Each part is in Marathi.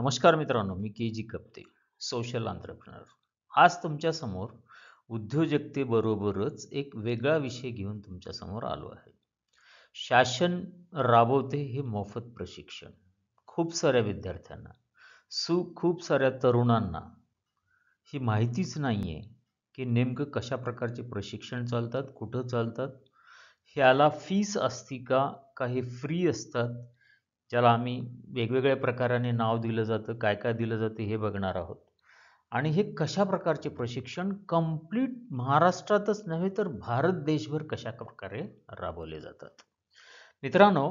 नमस्कार मित्रांनो मी के जी कप्ते सोशल आंतरप्रनर आज तुमच्यासमोर उद्योजकतेबरोबरच एक वेगळा विषय घेऊन तुमच्यासमोर आलो आहे शासन राबवते हे मोफत प्रशिक्षण खूप साऱ्या विद्यार्थ्यांना सु खूप साऱ्या तरुणांना ही माहितीच नाही आहे की नेमकं कशा प्रकारचे प्रशिक्षण चालतात कुठं चालतात ह्याला फीस असती का काही फ्री असतात ज्याला आम्ही वेगवेगळ्या प्रकाराने नाव दिलं जातं काय काय दिलं जातं हे बघणार आहोत आणि हे कशा प्रकारचे प्रशिक्षण कम्प्लीट महाराष्ट्रातच नव्हे तर भारत देशभर कशा प्रकारे राबवले जातात मित्रांनो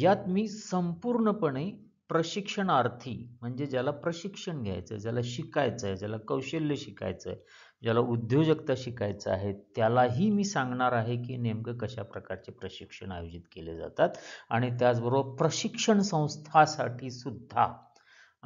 यात मी संपूर्णपणे प्रशिक्षणार्थी म्हणजे ज्याला प्रशिक्षण घ्यायचं आहे ज्याला शिकायचं आहे ज्याला कौशल्य शिकायचं आहे ज्याला उद्योजकता शिकायचं आहे त्यालाही मी सांगणार आहे की नेमकं कशा प्रकारचे प्रशिक्षण आयोजित केले जातात आणि त्याचबरोबर प्रशिक्षण संस्थासाठी सुद्धा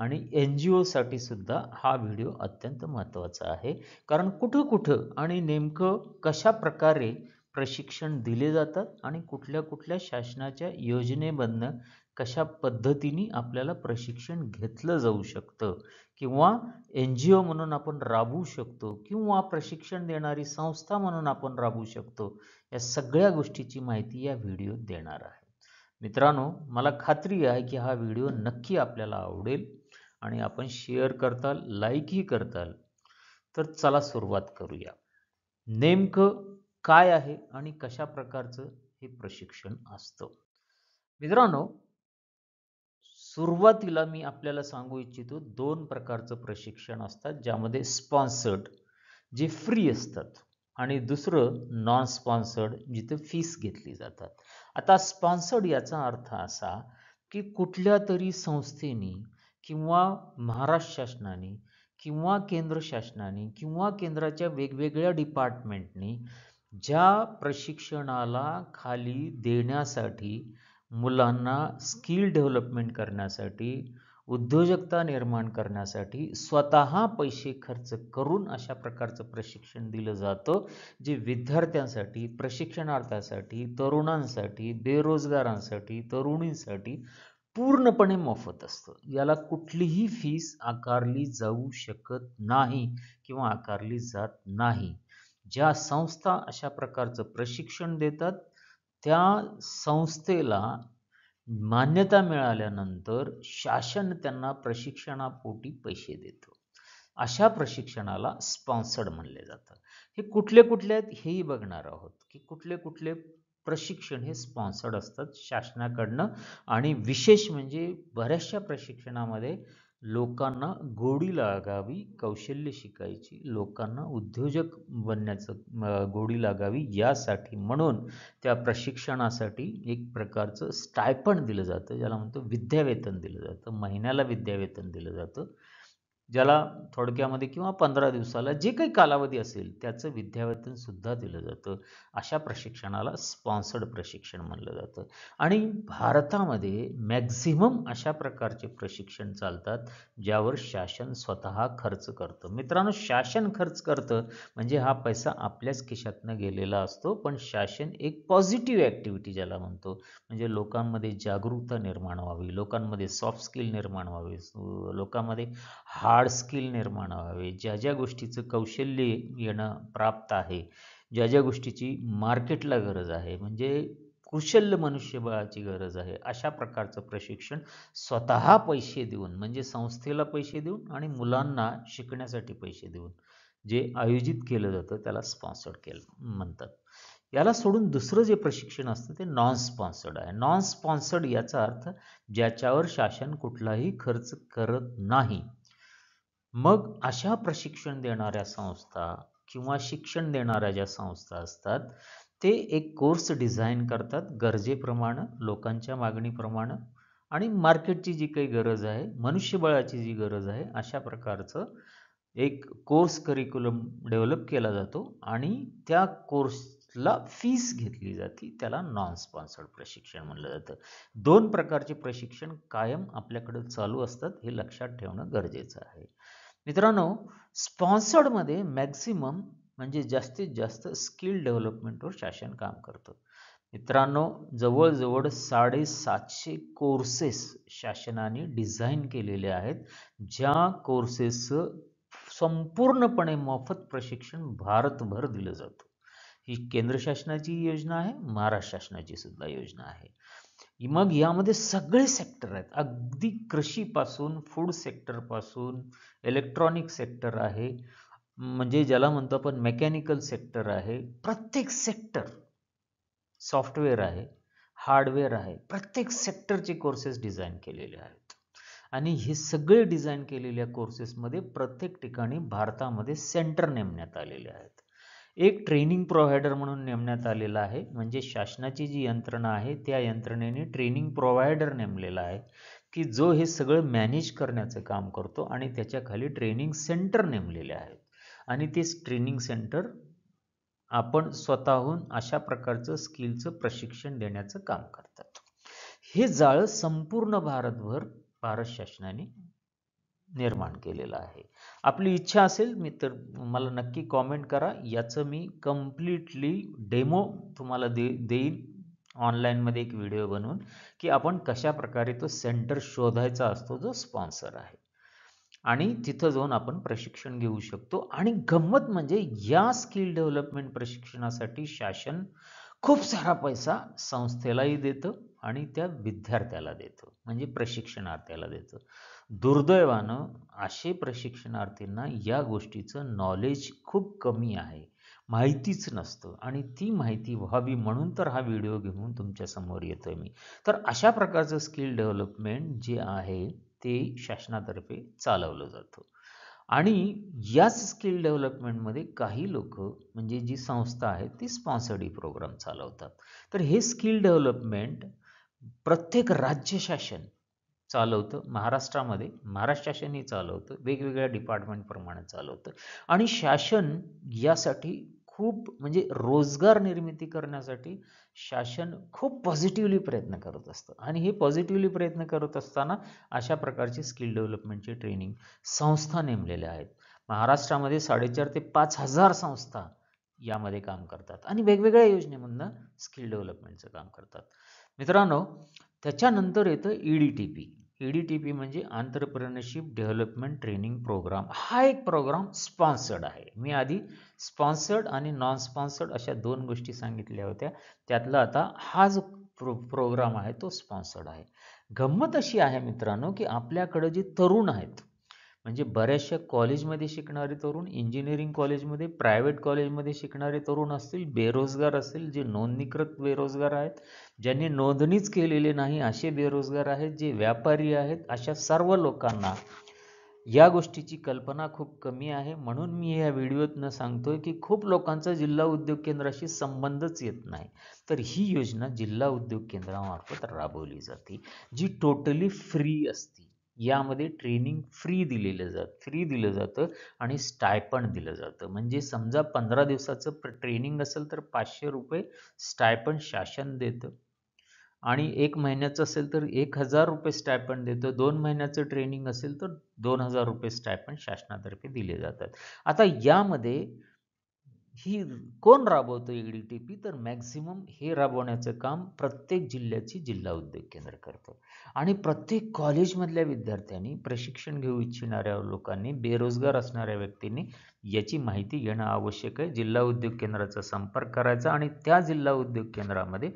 आणि एन जी ओसाठी सुद्धा हा व्हिडिओ अत्यंत महत्त्वाचा आहे कारण कुठं कुठं आणि नेमकं कशा प्रकारे प्रशिक्षण दिले जातात आणि कुठल्या कुठल्या शासनाच्या योजनेमधनं कशा पद्धतीने आपल्याला प्रशिक्षण घेतलं जाऊ शकतं किंवा एन जी ओ म्हणून आपण राबवू शकतो किंवा प्रशिक्षण देणारी संस्था म्हणून आपण राबवू शकतो या सगळ्या गोष्टीची माहिती या व्हिडिओत देणार आहे मित्रांनो मला खात्री आहे की हा व्हिडिओ नक्की आपल्याला आवडेल आणि आपण शेअर करताल लाईकही करताल तर चला सुरुवात करूया नेमकं काय आहे आणि कशा प्रकारचं हे प्रशिक्षण असतं मित्रांनो सुरुवातीला मी आपल्याला सांगू इच्छितो दोन प्रकारचं प्रशिक्षण असतात ज्यामध्ये स्पॉन्सर्ड जे फ्री असतात आणि दुसरं नॉन स्पॉन्सर्ड जिथे फीस घेतली जातात आता स्पॉन्सर्ड याचा अर्थ असा की कुठल्या तरी संस्थेने किंवा महाराष्ट्र शासनाने किंवा केंद्र शासनाने किंवा केंद्राच्या वेगवेगळ्या डिपार्टमेंटनी ज्या प्रशिक्षणाला खाली देण्यासाठी मुलांना स्किल डेव्हलपमेंट करण्यासाठी उद्योजकता निर्माण करण्यासाठी स्वतः पैसे खर्च करून अशा प्रकारचं प्रशिक्षण दिलं जातं जे विद्यार्थ्यांसाठी प्रशिक्षणार्थासाठी तरुणांसाठी बेरोजगारांसाठी तरुणींसाठी पूर्णपणे मोफत असतं याला कुठलीही फीस आकारली जाऊ शकत नाही किंवा आकारली जात नाही ज्या संस्था अशा प्रकारचं प्रशिक्षण देतात त्या संस्थेला मान्यता मिळाल्यानंतर शासन त्यांना प्रशिक्षणापोटी पैसे देतो अशा प्रशिक्षणाला स्पॉन्सर्ड म्हणले जातं हे कुठले कुठले आहेत हेही बघणार आहोत की कुठले कुठले प्रशिक्षण हे स्पॉन्सर्ड असतात शासनाकडनं आणि विशेष म्हणजे बऱ्याचशा प्रशिक्षणामध्ये लोकांना गोडी लागावी कौशल्य शिकायची लोकांना उद्योजक बनण्याचं गोडी लागावी यासाठी म्हणून त्या प्रशिक्षणासाठी एक प्रकारचं स्टायपण दिलं जातं ज्याला म्हणतो विद्यावेतन दिलं जातं महिन्याला विद्यावेतन दिलं जातं ज्याला थोडक्यामध्ये किंवा पंधरा दिवसाला जे काही कालावधी असेल त्याचं विद्यावेतनसुद्धा दिलं जातं अशा प्रशिक्षणाला स्पॉन्सर्ड प्रशिक्षण म्हणलं जातं आणि भारतामध्ये मॅक्झिमम अशा प्रकारचे प्रशिक्षण चालतात ज्यावर शासन स्वतः खर्च करतं मित्रांनो शासन खर्च करतं म्हणजे हा पैसा आपल्याच खिशातनं गेलेला असतो पण शासन एक पॉझिटिव्ह ॲक्टिव्हिटी ज्याला म्हणतो म्हणजे लोकांमध्ये जागरूकता निर्माण व्हावी लोकांमध्ये सॉफ्ट स्किल निर्माण व्हावी लोकांमध्ये हा हार्ड स्किल निर्माण व्हावे ज्या ज्या गोष्टीचं कौशल्य येणं प्राप्त आहे ज्या ज्या गोष्टीची मार्केटला गरज आहे म्हणजे कुशल्य मनुष्यबळाची गरज आहे अशा प्रकारचं प्रशिक्षण स्वतः पैसे देऊन म्हणजे संस्थेला पैसे देऊन आणि मुलांना शिकण्यासाठी पैसे देऊन जे आयोजित केलं जातं त्याला स्पॉन्सर्ड केलं म्हणतात याला सोडून दुसरं जे प्रशिक्षण असतं ते नॉन स्पॉन्सर्ड आहे नॉन स्पॉन्सर्ड याचा अर्थ ज्याच्यावर शासन कुठलाही खर्च करत नाही मग अशा प्रशिक्षण देणाऱ्या संस्था किंवा शिक्षण देणाऱ्या ज्या संस्था असतात ते एक कोर्स डिझाईन करतात गरजेप्रमाणे लोकांच्या मागणीप्रमाणे आणि मार्केटची जी काही गरज आहे मनुष्यबळाची जी गरज आहे अशा प्रकारचं एक कोर्स करिक्युलम डेव्हलप केला जातो आणि त्या कोर्सला फीस घेतली जाते त्याला नॉन स्पॉन्सर्ड प्रशिक्षण म्हणलं जातं दोन प्रकारचे प्रशिक्षण कायम आपल्याकडं चालू असतात हे लक्षात ठेवणं गरजेचं आहे मित्रांनो स्पॉन्सर्डमध्ये मॅक्झिमम म्हणजे जास्तीत जास्त स्किल डेव्हलपमेंटवर शासन काम करतं मित्रांनो जवळजवळ साडेसातशे कोर्सेस शासनाने डिझाईन केलेले आहेत ज्या कोर्सेसचं संपूर्णपणे मोफत प्रशिक्षण भारतभर दिलं जातं ही केंद्र शासनाची योजना आहे महाराष्ट्र शासनाची सुद्धा योजना आहे मग यामध्ये सगळे सेक्टर आहेत अगदी कृषीपासून फूड सेक्टरपासून इलेक्ट्रॉनिक सेक्टर आहे म्हणजे ज्याला म्हणतो आपण मेकॅनिकल सेक्टर आहे प्रत्येक सेक्टर सॉफ्टवेअर आहे हार्डवेअर आहे प्रत्येक सेक्टरचे कोर्सेस डिझाईन केलेले आहेत आणि हे सगळे डिझाईन केलेल्या कोर्सेसमध्ये प्रत्येक ठिकाणी भारतामध्ये सेंटर नेमण्यात आलेले आहेत एक ट्रेनिंग प्रोव्हायडर म्हणून नेमण्यात आलेला आहे म्हणजे शासनाची जी यंत्रणा आहे त्या यंत्रणेने ट्रेनिंग प्रोव्हायडर नेमलेला आहे की जो हे सगळं मॅनेज करण्याचं काम करतो आणि त्याच्याखाली ट्रेनिंग सेंटर नेमलेले आहेत आणि ते ट्रेनिंग सेंटर आपण स्वतःहून अशा प्रकारचं स्किलचं प्रशिक्षण देण्याचं काम करतात हे जाळं संपूर्ण भारतभर भारत शासनाने निर्माण केलेला आहे आपली इच्छा असेल मी तर मला नक्की कॉमेंट करा याचं मी कम्प्लिटली डेमो तुम्हाला दे देईन ऑनलाईनमध्ये एक व्हिडिओ बनवून की आपण कशा प्रकारे तो सेंटर शोधायचा असतो जो स्पॉन्सर आहे आणि तिथं जाऊन आपण प्रशिक्षण घेऊ शकतो आणि गंमत म्हणजे या स्किल डेव्हलपमेंट प्रशिक्षणासाठी शासन खूप सारा पैसा संस्थेलाही देतं आणि त्या विद्यार्थ्याला देतो म्हणजे प्रशिक्षणार्थ्याला देतो दुर्दैवानं असे प्रशिक्षणार्थींना या गोष्टीचं नॉलेज खूप कमी आहे माहितीच नसतं आणि ती माहिती व्हावी म्हणून तर हा व्हिडिओ घेऊन तुमच्यासमोर समोर येतोय मी तर अशा प्रकारचं स्किल डेव्हलपमेंट जे आहे ते शासनातर्फे चालवलं जातं आणि याच स्किल डेव्हलपमेंटमध्ये काही लोक म्हणजे जी संस्था आहे ती स्पॉन्सर्डी प्रोग्राम चालवतात तर हे स्किल डेव्हलपमेंट प्रत्येक राज्य शासन चालवतं महाराष्ट्रामध्ये महाराष्ट्र शासनही चालवतं वेगवेगळ्या डिपार्टमेंटप्रमाणे चालवतं आणि शासन यासाठी खूप म्हणजे रोजगार निर्मिती करण्यासाठी शासन खूप पॉझिटिव्हली प्रयत्न करत असतं आणि हे पॉझिटिव्हली प्रयत्न करत असताना अशा प्रकारचे स्किल डेव्हलपमेंटची ट्रेनिंग संस्था नेमलेल्या आहेत महाराष्ट्रामध्ये साडेचार ते पाच हजार संस्था यामध्ये काम करतात आणि वेगवेगळ्या योजनेमधनं स्किल डेव्हलपमेंटचं काम करतात मित्रांनो त्याच्यानंतर येतं E D T P E D T P म्हणजे आंतरप्रेनरशिप डेव्हलपमेंट ट्रेनिंग प्रोग्राम हा एक प्रोग्राम स्पॉन्सर्ड आहे मी आधी स्पॉन्सर्ड आणि नॉन स्पॉन्सर्ड अशा दोन गोष्टी सांगितल्या होत्या त्यातला आता हा जो प्रो प्रोग्राम आहे तो स्पॉन्सर्ड आहे गंमत अशी आहे मित्रांनो की आपल्याकडं जे तरुण आहेत म्हणजे बऱ्याचशा कॉलेजमध्ये शिकणारे तरुण इंजिनिअरिंग कॉलेजमध्ये प्रायव्हेट कॉलेजमध्ये शिकणारे तरुण असतील बेरोजगार असतील जे नोंदणीकृत बेरोजगार आहेत ज्यांनी नोंदणीच केलेले नाही असे बेरोजगार आहेत जे व्यापारी आहेत अशा सर्व लोकांना या गोष्टीची कल्पना खूप कमी आहे म्हणून मी या व्हिडिओतनं सांगतोय की खूप लोकांचा जिल्हा उद्योग केंद्राशी संबंधच येत नाही तर ही योजना जिल्हा उद्योग केंद्रामार्फत राबवली जाते जी टोटली फ्री असते यामध्ये ट्रेनिंग फ्री दिलेलं जात फ्री दिलं जातं आणि स्टायपंड दिलं जातं म्हणजे समजा पंधरा दिवसाचं ट्रेनिंग असेल तर पाचशे रुपये स्टायपंड शासन देतं आणि एक महिन्याचं असेल तर एक हजार रुपये स्टायपंड देतं दोन महिन्याचं ट्रेनिंग असेल तर दोन हजार रुपये स्टायपंड शासनातर्फे दिले जातात आता यामध्ये ही कोण राबवतो टी पी तर मॅक्झिमम हे राबवण्याचं काम प्रत्येक जिल्ह्याची जिल्हा उद्योग केंद्र करतं आणि प्रत्येक कॉलेजमधल्या विद्यार्थ्यांनी प्रशिक्षण घेऊ इच्छिणाऱ्या लोकांनी बेरोजगार असणाऱ्या व्यक्तींनी याची माहिती घेणं आवश्यक आहे जिल्हा उद्योग केंद्राचा संपर्क करायचा आणि त्या जिल्हा उद्योग केंद्रामध्ये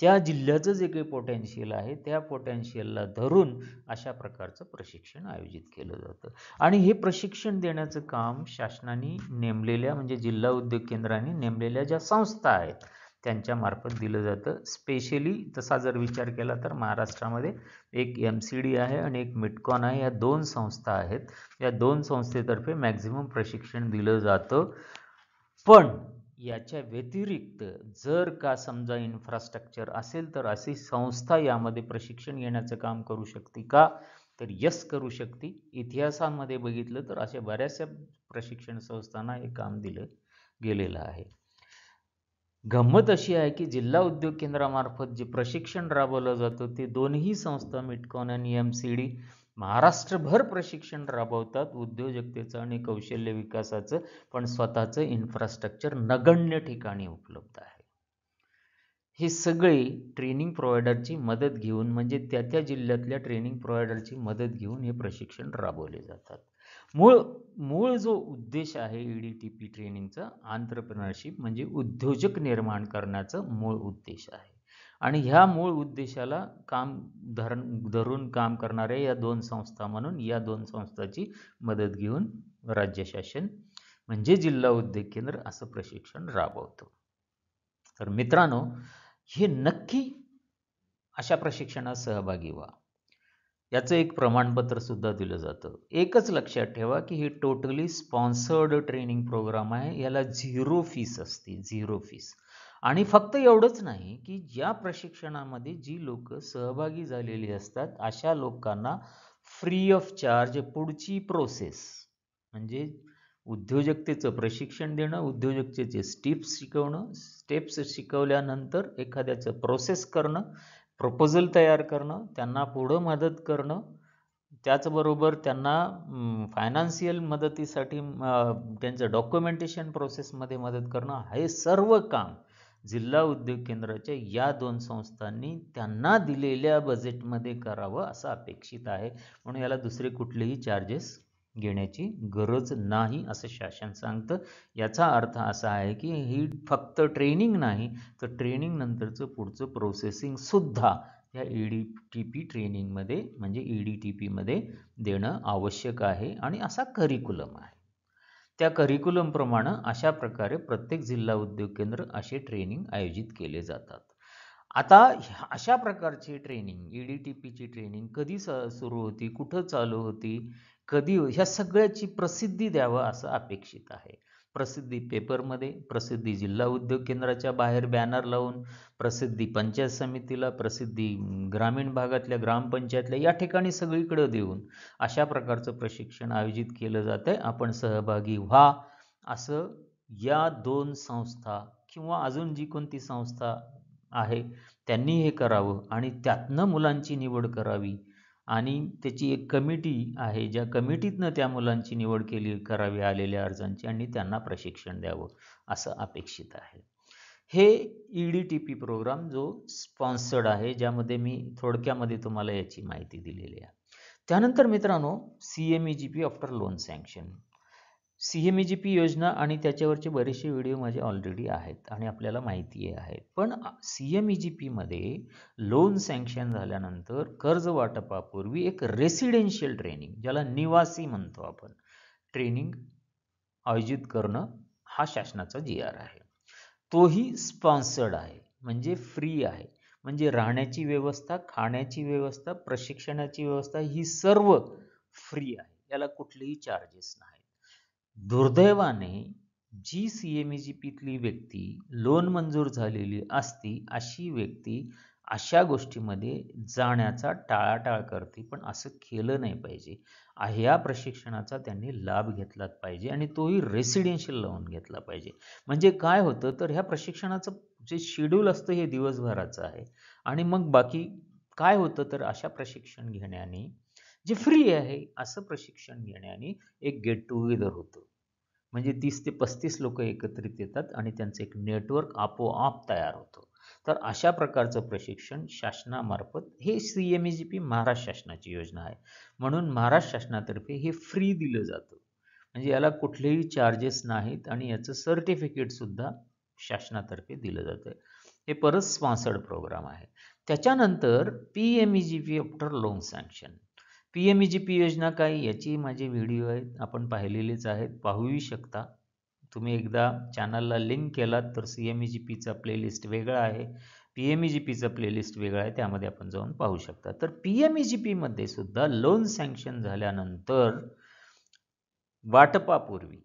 त्या जिल्ह्याचं जे काही पोटेन्शियल आहे त्या पोटॅन्शियलला धरून अशा प्रकारचं प्रशिक्षण आयोजित केलं जातं आणि हे प्रशिक्षण देण्याचं काम शासनाने नेमलेल्या म्हणजे जिल्हा उद्योग केंद्राने नेमलेल्या ज्या संस्था आहेत त्यांच्यामार्फत दिलं जातं स्पेशली तसा जर विचार केला तर महाराष्ट्रामध्ये एक एम सी डी आहे आणि एक मिटकॉन आहे या दोन संस्था आहेत या दोन संस्थेतर्फे मॅक्झिमम प्रशिक्षण दिलं जातं पण याच्या व्यतिरिक्त जर का समजा इन्फ्रास्ट्रक्चर असेल तर अशी संस्था यामध्ये प्रशिक्षण घेण्याचं काम करू शकते का तर यस करू शकते इतिहासामध्ये बघितलं तर अशा बऱ्याचशा प्रशिक्षण संस्थांना हे काम दिलं गेलेलं आहे गंमत अशी आहे की जिल्हा उद्योग केंद्रामार्फत जे प्रशिक्षण राबवलं जातं ते दोन्ही संस्था मिटकॉन आणि एम सी डी महाराष्ट्रभर प्रशिक्षण राबवतात उद्योजकतेचं आणि कौशल्य विकासाचं पण स्वतःचं इन्फ्रास्ट्रक्चर नगण्य ठिकाणी उपलब्ध आहे ही सगळे ट्रेनिंग प्रोव्हायडरची मदत घेऊन म्हणजे त्या त्या जिल्ह्यातल्या ट्रेनिंग प्रोव्हायडरची मदत घेऊन हे प्रशिक्षण राबवले जातात मूळ मूळ जो उद्देश आहे ई डी टी पी ट्रेनिंगचा आंतरप्रनरशिप म्हणजे उद्योजक निर्माण करण्याचं मूळ उद्देश आहे आणि ह्या मूळ उद्देशाला काम धरण धरून काम करणाऱ्या या दोन संस्था म्हणून या दोन संस्थाची मदत घेऊन राज्य शासन म्हणजे जिल्हा उद्योग केंद्र असं प्रशिक्षण राबवतो तर मित्रांनो हे नक्की अशा प्रशिक्षणात सहभागी व्हा याचं एक प्रमाणपत्र सुद्धा दिलं जातं एकच लक्षात ठेवा की हे टोटली स्पॉन्सर्ड ट्रेनिंग प्रोग्राम आहे याला झिरो फीस असते झिरो फीस आणि फक्त एवढंच नाही की ज्या प्रशिक्षणामध्ये जी लोक सहभागी झालेली असतात अशा लोकांना फ्री ऑफ चार्ज पुढची प्रोसेस म्हणजे उद्योजकतेचं प्रशिक्षण देणं उद्योजकतेचे स्टेप्स शिकवणं स्टेप्स शिकवल्यानंतर एखाद्याचं प्रोसेस करणं प्रपोजल तयार करणं त्यांना पुढं मदत करणं त्याचबरोबर त्यांना फायनान्शियल मदतीसाठी त्यांचं डॉक्युमेंटेशन प्रोसेसमध्ये मदत करणं हे सर्व काम जिल्हा उद्योग केंद्राच्या या दोन संस्थांनी त्यांना दिलेल्या बजेटमध्ये करावं असं अपेक्षित आहे म्हणून याला दुसरे कुठलेही चार्जेस घेण्याची गरज नाही असं शासन सांगतं याचा अर्थ असा आहे की ही फक्त ट्रेनिंग नाही तर ट्रेनिंग नंतरचं पुढचं प्रोसेसिंगसुद्धा या ई डी टी पी ट्रेनिंगमध्ये म्हणजे ई डी टी पीमध्ये देणं आवश्यक आहे आणि असा करिक्युलम आहे त्या करिक्युलमप्रमाणे अशा प्रकारे प्रत्येक जिल्हा उद्योग केंद्र असे ट्रेनिंग आयोजित केले जातात आता अशा प्रकारची ट्रेनिंग ई डी टी पीची ट्रेनिंग कधी सुरू होती कुठं चालू होती कधी ह्या सगळ्याची प्रसिद्धी द्यावं असं अपेक्षित आहे प्रसिद्धी पेपरमध्ये प्रसिद्धी जिल्हा उद्योग केंद्राच्या बाहेर बॅनर लावून प्रसिद्धी पंचायत समितीला प्रसिद्धी ग्रामीण भागातल्या ग्रामपंचायतल्या या ठिकाणी सगळीकडे देऊन अशा प्रकारचं प्रशिक्षण आयोजित केलं जातं आहे आपण सहभागी व्हा असं या दोन संस्था किंवा अजून जी कोणती संस्था आहे त्यांनी हे करावं आणि त्यातनं मुलांची निवड करावी आणि त्याची एक कमिटी आहे ज्या कमिटीतनं त्या मुलांची निवड केली करावी आलेल्या अर्जांची आणि त्यांना प्रशिक्षण द्यावं असं अपेक्षित आहे हे E D T P program जो स्पॉन्सर्ड आहे ज्यामध्ये मी थोडक्यामध्ये तुम्हाला याची माहिती दिलेली आहे त्यानंतर मित्रांनो C M E G P after loan sanction C M E G P योजना आणि त्याच्यावरचे बरेचसे व्हिडिओ माझे ऑलरेडी आहेत आणि आपल्याला माहिती आहेत पण सी एम ई जी पीमध्ये लोन सँक्शन झाल्यानंतर कर्ज वाटपापूर्वी एक रेसिडेन्शियल ट्रेनिंग ज्याला निवासी म्हणतो आपण ट्रेनिंग आयोजित करणं हा शासनाचा जी आर आहे तोही स्पॉन्सर्ड आहे म्हणजे फ्री आहे म्हणजे राहण्याची व्यवस्था खाण्याची व्यवस्था प्रशिक्षणाची व्यवस्था ही सर्व फ्री आहे याला कुठलेही चार्जेस नाही दुर्दैवाने जी सी एम जी पीतली व्यक्ती लोन मंजूर झालेली असती अशी व्यक्ती अशा गोष्टीमध्ये जाण्याचा टाळाटाळ करते पण असं केलं नाही पाहिजे ह्या प्रशिक्षणाचा त्यांनी लाभ घेतलाच पाहिजे आणि तोही रेसिडेन्शियल लावून घेतला पाहिजे म्हणजे काय होतं तर ह्या प्रशिक्षणाचं जे शेड्यूल असतं हे दिवसभराचं आहे आणि मग बाकी काय होतं तर अशा प्रशिक्षण घेण्याने जे फ्री आहे असं प्रशिक्षण घेण्याने एक गेट टुगेदर होतं म्हणजे तीस ते पस्तीस लोक एकत्रित येतात आणि त्यांचं एक नेटवर्क आपोआप तयार होतं तर अशा प्रकारचं प्रशिक्षण शासनामार्फत हे C M E G P Maharashtra शासनाची योजना आहे म्हणून महाराष्ट्र शासनातर्फे हे फ्री दिलं जातं म्हणजे याला कुठलेही चार्जेस नाहीत आणि याचं सर्टिफिकेटसुद्धा शासनातर्फे दिलं जातं हे परत स्पॉन्सर्ड प्रोग्राम आहे त्याच्यानंतर P M E G P after loan sanction P M G P योजना काय याची माझे व्हिडिओ आहेत आपण पाहिलेलेच आहेत पाहूही शकता तुम्ही एकदा चॅनलला लिंक केलात तर सी एम ई जी पीचा प्लेलिस्ट वेगळा आहे पी एम ई जी पीचा प्लेलिस्ट वेगळा आहे त्यामध्ये आपण जाऊन पाहू शकता तर पी एम ई जी पीमध्ये सुद्धा लोन सँक्शन झाल्यानंतर वाटपापूर्वी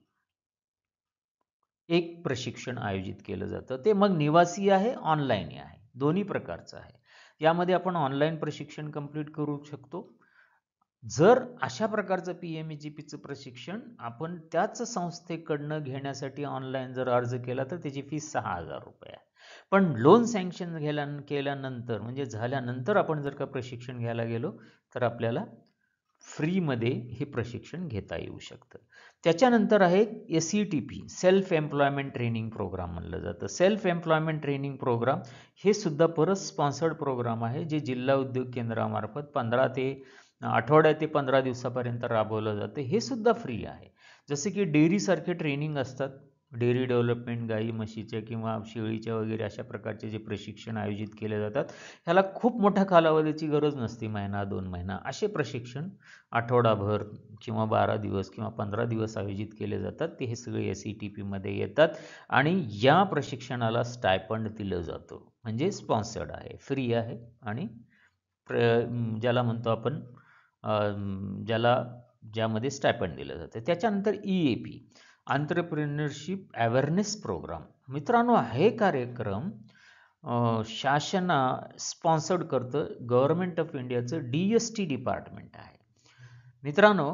एक प्रशिक्षण आयोजित केलं जातं ते मग निवासी आहे ऑनलाईन आहे दोन्ही प्रकारचं आहे यामध्ये आपण ऑनलाईन प्रशिक्षण कंप्लीट करू शकतो जर अशा प्रकारचं पी एम ई जी पीचं प्रशिक्षण आपण त्याच संस्थेकडनं घेण्यासाठी ऑनलाईन जर अर्ज केला तर त्याची फी सहा हजार रुपये आहे पण लोन सँक्शन घ्यायला केल्यानंतर म्हणजे झाल्यानंतर आपण जर का प्रशिक्षण घ्यायला गेलो तर आपल्याला फ्रीमध्ये हे प्रशिक्षण घेता येऊ शकतं त्याच्यानंतर आहे S T P self employment training program म्हणलं जातं सेल्फ एम्प्लॉयमेंट ट्रेनिंग प्रोग्राम हे सुद्धा परत स्पॉन्सर्ड प्रोग्राम आहे जे जिल्हा उद्योग केंद्रामार्फत पंधरा ते आठवड्या ते पंधरा दिवसापर्यंत राबवलं जातं हे सुद्धा फ्री आहे जसे की डेअरीसारखे ट्रेनिंग असतात डेअरी डेव्हलपमेंट गाई म्हशीच्या किंवा शेळीच्या वगैरे अशा प्रकारचे जे प्रशिक्षण आयोजित केले जातात ह्याला खूप मोठ्या कालावधीची गरज नसते महिना दोन महिना असे प्रशिक्षण आठवडाभर किंवा बारा दिवस किंवा पंधरा दिवस आयोजित केले जातात ते हे सगळे एस ई e टी पीमध्ये येतात आणि या प्रशिक्षणाला स्टायपंड दिलं जातं म्हणजे स्पॉन्सर्ड आहे फ्री आहे आणि प्र ज्याला म्हणतो आपण ज्याला ज्यामध्ये स्टॅपन दिलं जातं त्याच्यानंतर E A P entrepreneurship awareness program मित्रांनो हे कार्यक्रम शासना स्पॉन्सर्ड करतं गव्हर्मेंट ऑफ इंडियाचं डी एस टी डिपार्टमेंट आहे मित्रांनो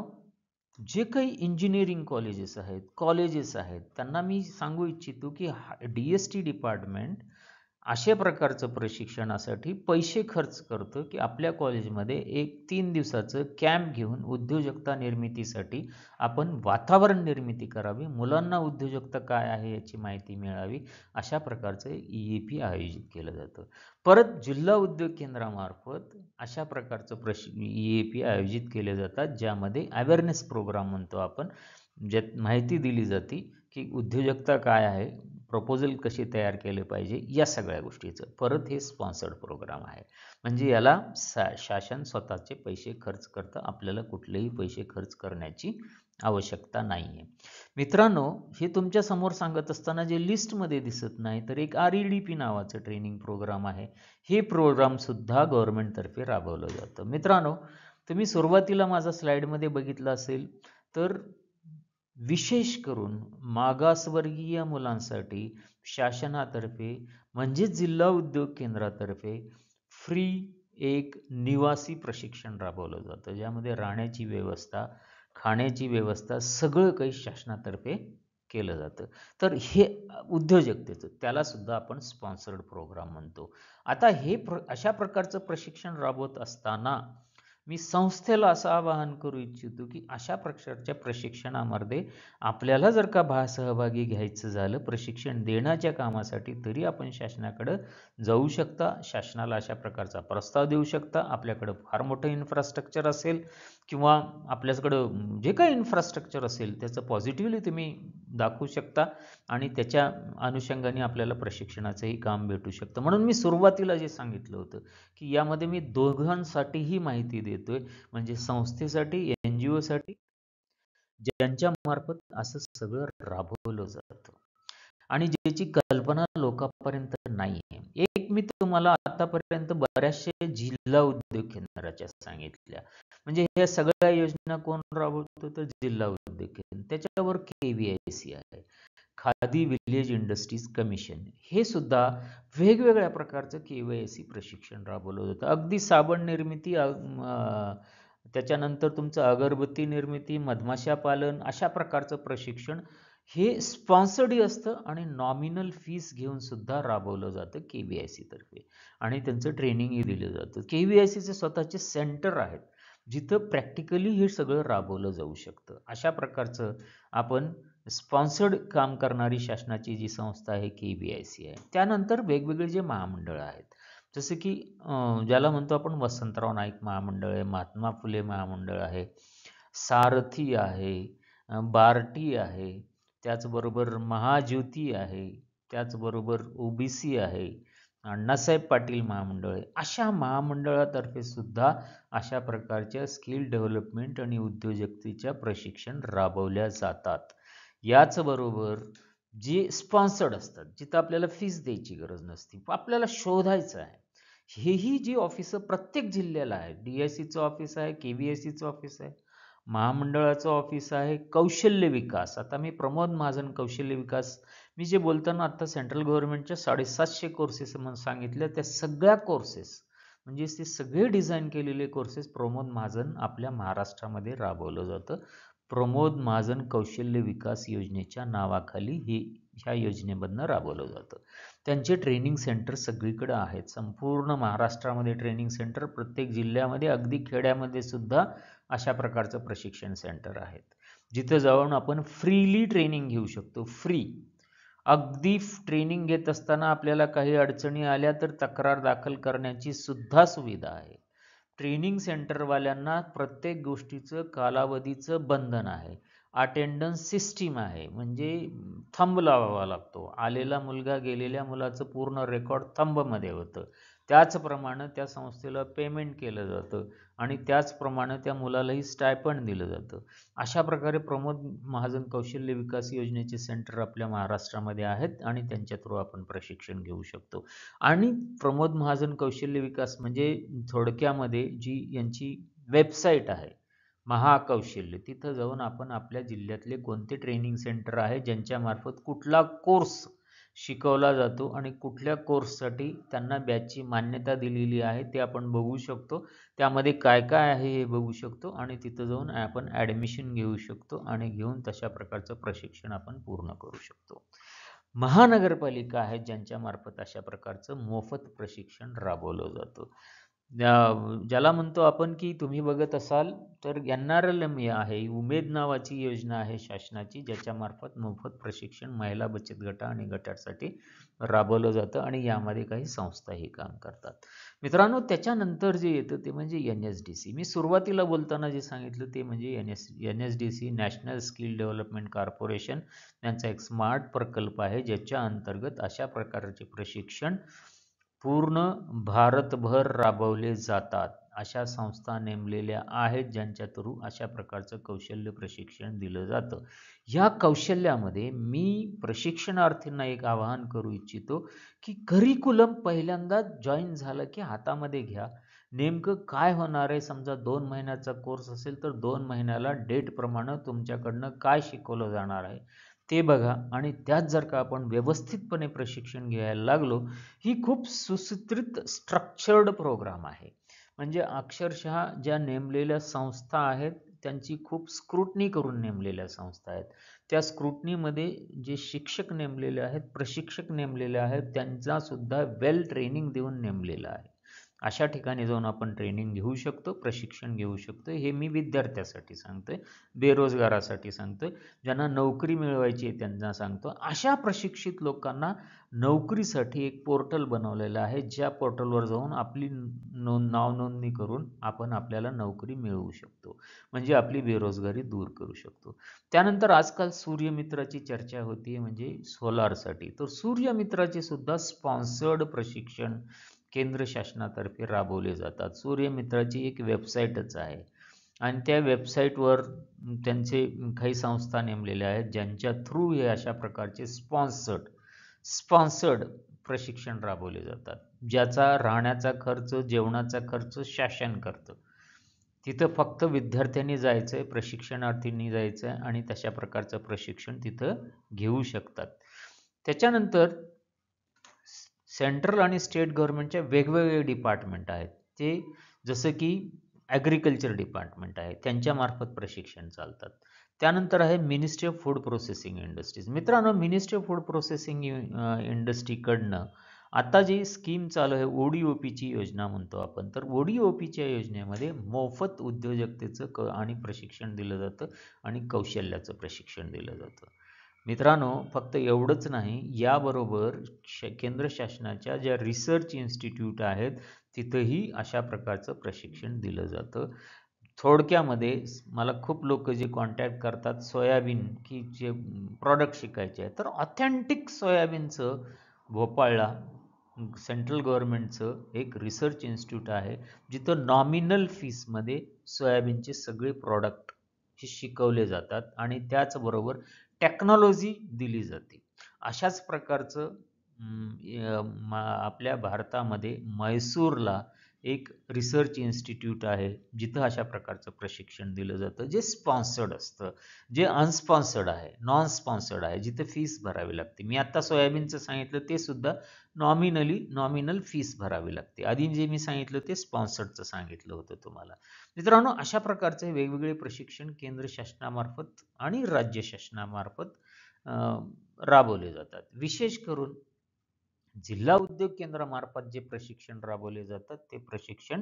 जे काही इंजिनिअरिंग कॉलेजेस आहेत कॉलेजेस आहेत त्यांना मी सांगू इच्छितो की हा डी एस टी डिपार्टमेंट अशा प्रकारचं प्रशिक्षणासाठी पैसे खर्च करतो की आपल्या कॉलेजमध्ये एक तीन दिवसाचं कॅम्प घेऊन उद्योजकता निर्मितीसाठी आपण वातावरण निर्मिती करावी मुलांना उद्योजकता काय आहे याची माहिती मिळावी अशा प्रकारचं ई ए पी आयोजित केलं जातं परत जिल्हा उद्योग केंद्रामार्फत अशा प्रकारचं प्रशि ई ए पी आयोजित केले जातात ज्यामध्ये अवेअरनेस प्रोग्राम म्हणतो आपण ज्यात माहिती दिली जाते की उद्योजकता काय आहे प्रपोजल कसे तयार केले पाहिजे या सगळ्या गोष्टीचं परत हे स्पॉन्सर्ड प्रोग्राम आहे म्हणजे याला सा शासन स्वतःचे पैसे खर्च करतं आपल्याला कुठलेही पैसे खर्च करण्याची आवश्यकता नाही आहे मित्रांनो हे तुमच्या समोर सांगत असताना जे लिस्टमध्ये दिसत नाही तर एक आर ई डी पी नावाचं ट्रेनिंग प्रोग्राम आहे हे प्रोग्रामसुद्धा गव्हर्नमेंटतर्फे राबवलं जातं मित्रांनो तुम्ही सुरुवातीला माझा स्लाईडमध्ये बघितलं असेल तर विशेष करून मागासवर्गीय मुलांसाठी शासनातर्फे म्हणजेच जिल्हा उद्योग केंद्रातर्फे फ्री एक निवासी प्रशिक्षण राबवलं जातं ज्यामध्ये राहण्याची व्यवस्था खाण्याची व्यवस्था सगळं काही शासनातर्फे केलं जातं तर हे उद्योजकतेचं त्यालासुद्धा आपण स्पॉन्सर्ड प्रोग्राम म्हणतो आता हे प्र अशा प्रकारचं प्रशिक्षण राबवत असताना मी संस्थेला असं आवाहन करू इच्छितो की अशा प्रकारच्या प्रशिक्षणामध्ये आपल्याला जर का भा सहभागी घ्यायचं झालं प्रशिक्षण देण्याच्या कामासाठी तरी आपण शासनाकडं जाऊ शकता शासनाला अशा प्रकारचा प्रस्ताव देऊ शकता आपल्याकडं फार मोठं इन्फ्रास्ट्रक्चर असेल किंवा आपल्याकडं जे काही इन्फ्रास्ट्रक्चर असेल त्याचं पॉझिटिव्हली तुम्ही दाखवू शकता आणि त्याच्या अनुषंगाने आपल्याला प्रशिक्षणाचंही काम भेटू शकतं म्हणून मी सुरुवातीला जे सांगितलं होतं की यामध्ये मी दोघांसाठीही माहिती देतोय म्हणजे संस्थेसाठी एन जी ओसाठी ज्यांच्या मार्फत असं सगळं राबवलं जातं आणि ज्याची कल्पना लोकांपर्यंत नाही आहे एक मी तुम्हाला आतापर्यंत बऱ्याचशे जिल्हा उद्योग केंद्राच्या सांगितल्या म्हणजे ह्या सगळ्या योजना कोण राबवतो तर जिल्हा उद्योग केंद्र त्याच्यावर केव्हीआयसी आहे खादी विलेज इंडस्ट्रीज कमिशन हे सुद्धा वेगवेगळ्या प्रकारचं केव्हीआयसी प्रशिक्षण राबवलं जातं अगदी साबण निर्मिती त्याच्यानंतर तुमचं अगरबत्ती निर्मिती मधमाशा पालन अशा प्रकारचं प्रशिक्षण हे स्पॉन्सर्डही असतं आणि नॉमिनल फीस घेऊन सुद्धा राबवलं जातं के व्ही आय तर्फे आणि त्यांचं ट्रेनिंगही दिलं जातं के व्ही आय सीचे स्वतःचे सेंटर आहेत जिथं प्रॅक्टिकली हे सगळं राबवलं जाऊ शकतं अशा प्रकारचं आपण स्पॉन्सर्ड काम करणारी शासनाची जी संस्था आहे के व्ही आय सी आहे त्यानंतर वेगवेगळे जे महामंडळ आहेत जसं की ज्याला म्हणतो आपण वसंतराव नाईक महामंडळ आहे महात्मा फुले महामंडळ आहे सारथी आहे बार्टी आहे त्याचबरोबर महाज्योती आहे त्याचबरोबर ओ बी सी आहे अण्णासाहेब पाटील महामंडळ आहे अशा महामंडळातर्फे सुद्धा अशा प्रकारच्या स्किल डेव्हलपमेंट आणि उद्योजकतेच्या प्रशिक्षण राबवल्या जातात याचबरोबर जे स्पॉन्सर्ड असतात जिथं आपल्याला फीस द्यायची गरज नसते आपल्याला शोधायचं आहे हेही जी ऑफिसं प्रत्येक जिल्ह्याला आहे डी आय सीचं ऑफिस आहे के व्ही आय सीचं ऑफिस आहे महामंडळाचं ऑफिस आहे कौशल्य विकास आता मी प्रमोद महाजन कौशल्य विकास मी जे बोलताना आत्ता सेंट्रल गव्हर्नमेंटच्या साडेसातशे कोर्सेस म्हणून सांगितल्या त्या सगळ्या कोर्सेस म्हणजे ते सगळे डिझाईन केलेले कोर्सेस प्रमोद महाजन आपल्या महाराष्ट्रामध्ये राबवलं जातं प्रमोद महाजन कौशल्य विकास योजनेच्या नावाखाली ही ह्या योजनेमधनं राबवलं जातं त्यांचे ट्रेनिंग सेंटर सगळीकडे आहेत संपूर्ण महाराष्ट्रामध्ये ट्रेनिंग सेंटर प्रत्येक जिल्ह्यामध्ये अगदी खेड्यामध्ये सुद्धा अशा प्रकारचं प्रशिक्षण सेंटर आहेत जिथं जाऊन आपण फ्रीली ट्रेनिंग घेऊ शकतो फ्री अगदी ट्रेनिंग घेत असताना आपल्याला काही अडचणी आल्या तर तक्रार दाखल करण्याची सुद्धा सुविधा आहे ट्रेनिंग सेंटरवाल्यांना प्रत्येक गोष्टीचं कालावधीचं बंधन आहे अटेंडन्स सिस्टीम आहे म्हणजे थंब लावावा लागतो आलेला मुलगा गेलेल्या मुलाचं पूर्ण रेकॉर्ड थंबमध्ये होतं त्याचप्रमाणं त्या संस्थेला पेमेंट केलं जातं आणि त्याचप्रमाणे त्या मुलालाही स्टायपण दिलं जातं अशा प्रकारे प्रमोद महाजन कौशल्य विकास योजनेचे सेंटर आपल्या महाराष्ट्रामध्ये आहेत आणि त्यांच्या थ्रू आपण प्रशिक्षण घेऊ शकतो आणि प्रमोद महाजन कौशल्य विकास म्हणजे थोडक्यामध्ये जी यांची वेबसाईट आहे महाकौशल्य तिथं जाऊन आपण आपल्या जिल्ह्यातले कोणते ट्रेनिंग सेंटर आहे ज्यांच्यामार्फत कुठला कोर्स शिकवला जातो आणि कुठल्या कोर्ससाठी त्यांना बॅचची मान्यता दिलेली आहे ते आपण बघू शकतो त्यामध्ये काय काय आहे हे बघू शकतो आणि तिथं जाऊन आपण ॲडमिशन घेऊ शकतो आणि घेऊन तशा प्रकारचं प्रशिक्षण आपण पूर्ण करू शकतो महानगरपालिका आहेत ज्यांच्यामार्फत अशा प्रकारचं मोफत प्रशिक्षण राबवलं जातं ज्याला म्हणतो आपण की तुम्ही बघत असाल तर एन आर एल आहे. उमेद नावाची योजना आहे शासनाची ज्याच्यामार्फत मोफत प्रशिक्षण महिला बचत गट आणि गटासाठी राबवलं जातं आणि यामध्ये काही संस्थाही काम करतात. मित्रांनो त्याच्यानंतर जे येतं ते म्हणजे एन-एस-डी-सी. मी सुरुवातीला बोलताना जे सांगितलं ते म्हणजे N S N S D C national skill development corporation यांचा एक स्मार्ट प्रकल्प आहे ज्याच्या अंतर्गत अशा प्रकारचे प्रशिक्षण पूर्ण भारतभर राबवले जातात अशा संस्था नेमलेल्या आहेत ज्यांच्या थ्रू अशा प्रकारचं कौशल्य प्रशिक्षण दिलं जातं या कौशल्यामध्ये मी प्रशिक्षणार्थींना एक आवाहन करू इच्छितो की करिकुलम पहिल्यांदा जॉईन झालं की हातामध्ये घ्या नेमकं काय होणार आहे समजा दोन महिन्याचा कोर्स असेल तर दोन महिन्याला डेटप्रमाणे तुमच्याकडनं काय शिकवलं जाणार आहे ते बघा आणि त्यात जर का आपण व्यवस्थितपणे प्रशिक्षण घ्यायला लागलो ही खूप सुसूत्रित स्ट्रक्चर्ड प्रोग्राम आहे म्हणजे अक्षरशः ज्या नेमलेल्या संस्था आहेत त्यांची खूप स्क्रुटनी करून नेमलेल्या संस्था आहेत त्या स्क्रुटनीमध्ये जे शिक्षक नेमलेले आहेत प्रशिक्षक नेमलेले आहेत त्यांचासुद्धा वेल ट्रेनिंग देऊन नेमलेलं आहे अशा ठिकाणी जाऊन आपण ट्रेनिंग घेऊ शकतो प्रशिक्षण घेऊ शकतो हे मी विद्यार्थ्यासाठी सांगतो आहे बेरोजगारासाठी सांगतो आहे ज्यांना नोकरी मिळवायची आहे त्यांना सांगतो अशा प्रशिक्षित लोकांना नोकरीसाठी एक पोर्टल बनवलेलं आहे ज्या पोर्टलवर जाऊन आपली नोंद नावनोंदणी करून आपण आपल्याला नोकरी मिळवू शकतो म्हणजे आपली बेरोजगारी दूर करू शकतो त्यानंतर आजकाल सूर्यमित्राची चर्चा होती म्हणजे सोलारसाठी तर सूर्यमित्राचे सुद्धा स्पॉन्सर्ड प्रशिक्षण केंद्र शासनातर्फे राबवले जातात सूर्यमित्राची एक वेबसाईटच आहे आणि त्या वेबसाईटवर त्यांचे काही संस्था नेमलेल्या आहेत ज्यांच्या थ्रू हे अशा प्रकारचे स्पॉन्सर्ड स्पॉन्सर्ड प्रशिक्षण राबवले जातात ज्याचा राहण्याचा खर्च जेवणाचा खर्च शासन करतं तिथं फक्त विद्यार्थ्यांनी जायचं आहे प्रशिक्षणार्थींनी जायचं आहे आणि तशा प्रकारचं प्रशिक्षण तिथं घेऊ शकतात त्याच्यानंतर सेंट्रल आणि स्टेट गव्हर्नमेंटचे वेगवेगळे डिपार्टमेंट आहेत ते जसं की ॲग्रिकल्चर डिपार्टमेंट आहे त्यांच्यामार्फत प्रशिक्षण चालतात त्यानंतर आहे ministry of food processing industries मित्रांनो मिनिस्ट्री ऑफ फूड प्रोसेसिंग इंडस्ट्रीकडनं आता जी स्कीम चालू आहे ओडीओपीची पीची योजना म्हणतो आपण तर ओ पीच्या योजनेमध्ये मोफत उद्योजकतेचं क आणि प्रशिक्षण दिलं जातं आणि कौशल्याचं प्रशिक्षण दिलं जातं मित्रांनो फक्त एवढंच नाही याबरोबर श केंद्र शासनाच्या ज्या रिसर्च इन्स्टिट्यूट आहेत तिथंही अशा प्रकारचं प्रशिक्षण दिलं जातं थोडक्यामध्ये मला खूप लोक जे कॉन्टॅक्ट करतात सोयाबीन की जे प्रॉडक्ट शिकायचे आहे तर ऑथेंटिक सोयाबीनचं भोपाळला सेंट्रल गव्हर्नमेंटचं एक रिसर्च इन्स्टिट्यूट आहे जिथं नॉमिनल फीसमध्ये सोयाबीनचे सगळे प्रॉडक्ट हे शिकवले जातात आणि त्याचबरोबर टेक्नॉलॉजी दिली जाते अशाच प्रकारचं आपल्या भारतामध्ये म्हैसूरला एक रिसर्च इन्स्टिट्यूट आहे जिथं अशा प्रकारचं प्रशिक्षण दिलं जातं जे स्पॉन्सर्ड असतं जे अनस्पॉन्सर्ड आहे नॉन स्पॉन्सर्ड आहे जिथे फीस भरावी लागते मी आत्ता सोयाबीनचं सांगितलं ते सुद्धा नॉमिनली नॉमिनल फीस भरावी लागते आधी जे मी सांगितलं ते स्पॉन्सर्डचं सांगितलं होतं तुम्हाला मित्रांनो अशा प्रकारचे वेगवेगळे प्रशिक्षण केंद्र शासनामार्फत आणि राज्य शासनामार्फत राबवले जातात विशेष करून जिल्हा उद्योग केंद्रामार्फत जे प्रशिक्षण राबवले जातात ते प्रशिक्षण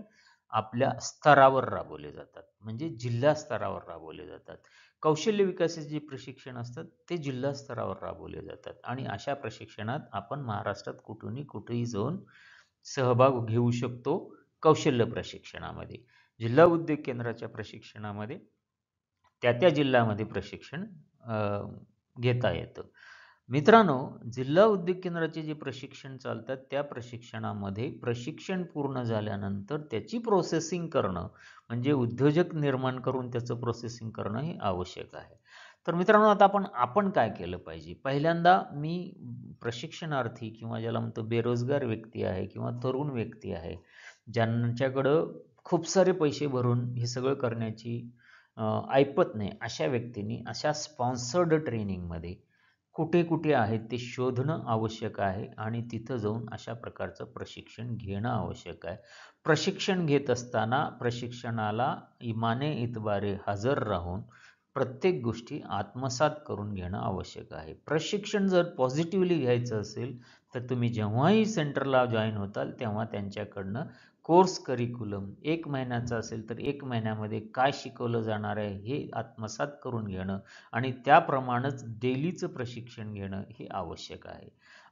आपल्या स्तरावर राबवले जातात म्हणजे जिल्हा स्तरावर राबवले जातात कौशल्य विकासाचे जे प्रशिक्षण असतात ते जिल्हा स्तरावर राबवले जातात आणि अशा प्रशिक्षणात आपण महाराष्ट्रात कुठूनही कुठेही जाऊन सहभाग घेऊ शकतो कौशल्य प्रशिक्षणामध्ये जिल्हा उद्योग केंद्राच्या प्रशिक्षणामध्ये त्या त्या जिल्ह्यामध्ये प्रशिक्षण घेता येतं मित्रांनो जिल्हा उद्योग केंद्राचे जे प्रशिक्षण चालतात त्या प्रशिक्षणामध्ये प्रशिक्षण पूर्ण झाल्यानंतर त्याची प्रोसेसिंग करणं म्हणजे उद्योजक निर्माण करून त्याचं प्रोसेसिंग करणं हे आवश्यक आहे तर मित्रांनो आता आपण आपण काय केलं पाहिजे पहिल्यांदा मी प्रशिक्षणार्थी किंवा ज्याला म्हणतो बेरोजगार व्यक्ती आहे किंवा तरुण व्यक्ती आहे ज्यांच्याकडं खूप सारे पैसे भरून हे सगळं करण्याची ऐपत नाही अशा व्यक्तींनी अशा स्पॉन्सर्ड ट्रेनिंगमध्ये कुठे कुठे आहेत ते शोधणं आवश्यक आहे आणि तिथं जाऊन अशा प्रकारचं प्रशिक्षण घेणं आवश्यक आहे प्रशिक्षण घेत असताना प्रशिक्षणाला इमाने इतबारे हजर राहून प्रत्येक गोष्टी आत्मसात करून घेणं आवश्यक आहे प्रशिक्षण जर पॉझिटिव्हली घ्यायचं असेल तर तुम्ही जेव्हाही सेंटरला जॉईन होताल तेव्हा त्यांच्याकडनं कोर्स करिक्युलम एक महिन्याचा असेल तर एक महिन्यामध्ये काय शिकवलं जाणार आहे हे आत्मसात करून घेणं आणि त्याप्रमाणेच डेलीचं प्रशिक्षण घेणं हे आवश्यक आहे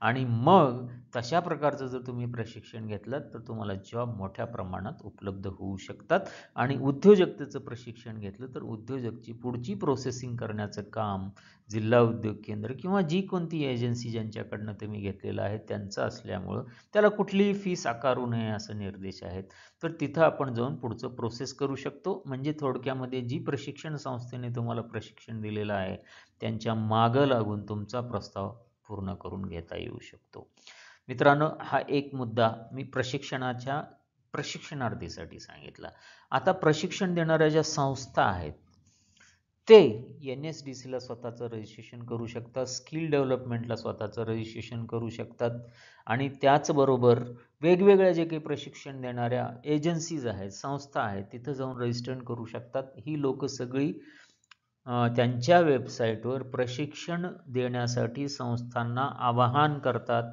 आणि मग तशा प्रकारचं जर तुम्ही प्रशिक्षण घेतलं तर तुम्हाला जॉब मोठ्या प्रमाणात उपलब्ध होऊ शकतात आणि उद्योजकतेचं प्रशिक्षण घेतलं तर उद्योजकची पुढची प्रोसेसिंग करण्याचं काम जिल्हा उद्योग केंद्र किंवा जी कोणती एजन्सी ज्यांच्याकडनं तुम्ही घेतलेलं आहे त्यांचं असल्यामुळं त्याला कुठलीही फी साकारू नये असं निर्देश आहेत तर तिथं आपण जाऊन पुढचं प्रोसेस करू शकतो म्हणजे थोडक्यामध्ये जी प्रशिक्षण संस्थेने तुम्हाला प्रशिक्षण दिलेलं आहे त्यांच्या मागं लागून तुमचा प्रस्ताव पूर्ण करून घेता येऊ शकतो मित्रांनो हा एक मुद्दा मी प्रशिक्षणाच्या प्रशिक्षणार्थीसाठी सांगितला आता प्रशिक्षण देणाऱ्या ज्या संस्था आहेत ते एन एस डी सीला स्वतःचं रजिस्ट्रेशन करू शकतात स्किल डेव्हलपमेंटला स्वतःचं रजिस्ट्रेशन करू शकतात आणि त्याचबरोबर वेगवेगळ्या जे काही प्रशिक्षण देणाऱ्या एजन्सीज आहेत संस्था आहेत तिथं जाऊन रजिस्टर करू शकतात ही लोक सगळी त्यांच्या वेबसाईटवर प्रशिक्षण देण्यासाठी संस्थांना आवाहन करतात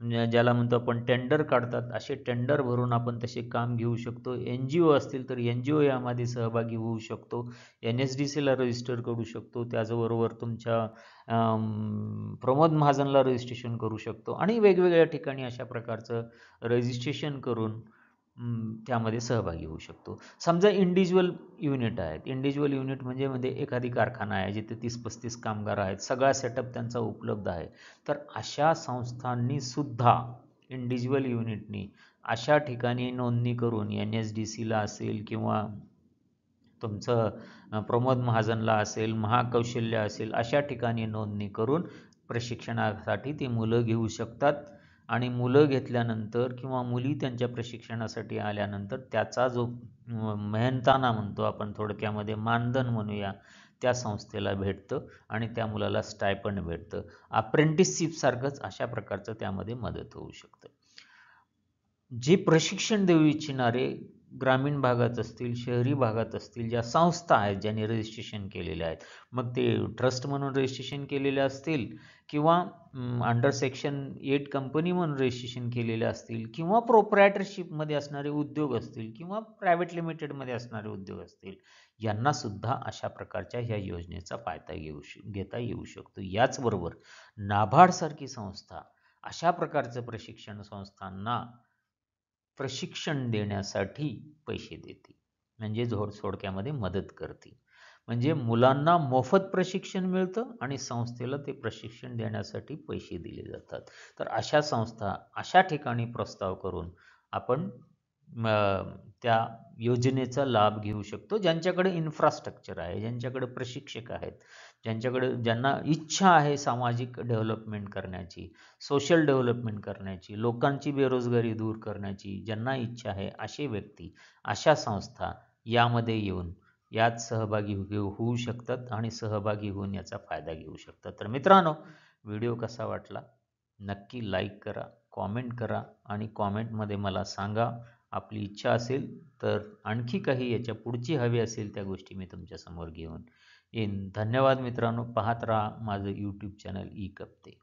म्हणजे ज्याला म्हणतो आपण टेंडर काढतात असे टेंडर भरून आपण तसे काम घेऊ शकतो एन जी ओ असतील तर एन जी ओ यामध्ये सहभागी होऊ शकतो एन एस डी सीला रजिस्टर करू शकतो त्याचबरोबर तुमच्या प्रमोद महाजनला रजिस्ट्रेशन करू शकतो आणि वेगवेगळ्या ठिकाणी अशा प्रकारचं रजिस्ट्रेशन करून त्यामध्ये सहभागी होऊ शकतो समजा इंडिज्युअल युनिट आहेत इंडिज्युअल युनिट म्हणजे म्हणजे एखादी कारखाना आहे जिथे तीस पस्तीस कामगार आहेत सगळा सेटअप त्यांचा उपलब्ध आहे तर अशा संस्थांनी सुद्धा इंडिज्युअल युनिटनी अशा ठिकाणी नोंदणी करून एन एस डी सीला असेल किंवा तुमचं प्रमोद महाजनला असेल महाकौशल्य असेल अशा ठिकाणी नोंदणी करून प्रशिक्षणासाठी ती मुलं घेऊ शकतात आणि मुलं घेतल्यानंतर किंवा मुली त्यांच्या प्रशिक्षणासाठी आल्यानंतर त्याचा जो मेहनताना म्हणतो आपण थोडक्यामध्ये मानधन म्हणूया त्या संस्थेला भेटतं आणि त्या मुलाला स्टायपंड भेटतं अप्रेंटिसशिपसारखंच अशा प्रकारचं त्यामध्ये मदत होऊ शकतं जे प्रशिक्षण देऊ इच्छिणारे ग्रामीण भागात असतील शहरी भागात असतील ज्या संस्था आहेत ज्यांनी रजिस्ट्रेशन केलेल्या आहेत मग ते ट्रस्ट म्हणून रजिस्ट्रेशन केलेले असतील किंवा अंडर सेक्शन एट कंपनी म्हणून रजिस्ट्रेशन केलेल्या असतील किंवा प्रोप्रायटरशिपमध्ये असणारे उद्योग असतील किंवा प्रायव्हेट लिमिटेडमध्ये असणारे उद्योग असतील यांनासुद्धा अशा प्रकारच्या ह्या योजनेचा फायदा येऊ श घेता येऊ शकतो याचबरोबर सारखी संस्था अशा प्रकारचं प्रशिक्षण संस्थांना प्रशिक्षण देण्यासाठी पैसे देते म्हणजे सोडक्यामध्ये मदत करते म्हणजे मुलांना मोफत प्रशिक्षण मिळतं आणि संस्थेला ते प्रशिक्षण देण्यासाठी पैसे दिले जातात तर अशा संस्था अशा ठिकाणी प्रस्ताव करून आपण त्या योजनेचा लाभ घेऊ शकतो ज्यांच्याकडे इन्फ्रास्ट्रक्चर आहे ज्यांच्याकडे प्रशिक्षक आहेत ज्यांच्याकडे ज्यांना इच्छा आहे सामाजिक डेव्हलपमेंट करण्याची सोशल डेव्हलपमेंट करण्याची लोकांची बेरोजगारी दूर करण्याची ज्यांना इच्छा आहे असे व्यक्ती अशा संस्था यामध्ये येऊन यात सहभागी हो, होऊ शकतात आणि सहभागी होऊन याचा फायदा घेऊ शकतात तर मित्रांनो व्हिडिओ कसा वाटला नक्की लाईक करा कॉमेंट करा आणि कॉमेंटमध्ये मला सांगा आपली इच्छा असेल तर आणखी काही याच्या पुढची हवी असेल त्या गोष्टी मी तुमच्यासमोर घेऊन इन धन्यवाद मित्रांनो पाहत राहा माझं यूट्यूब चॅनल ई कप्ते